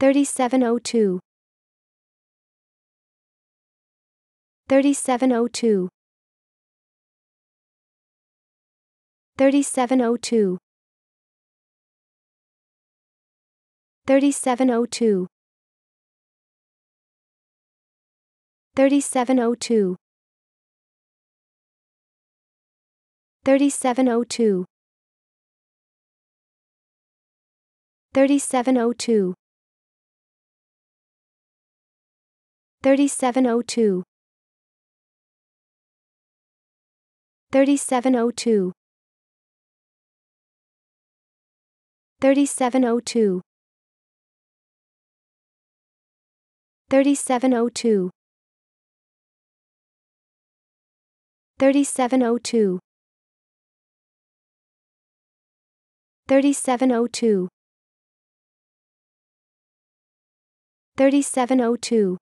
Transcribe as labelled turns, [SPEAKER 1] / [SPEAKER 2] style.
[SPEAKER 1] 3702 3702 3702 3702 3702 3702 3702 3702 3702 3702 3702 3702 3702 3702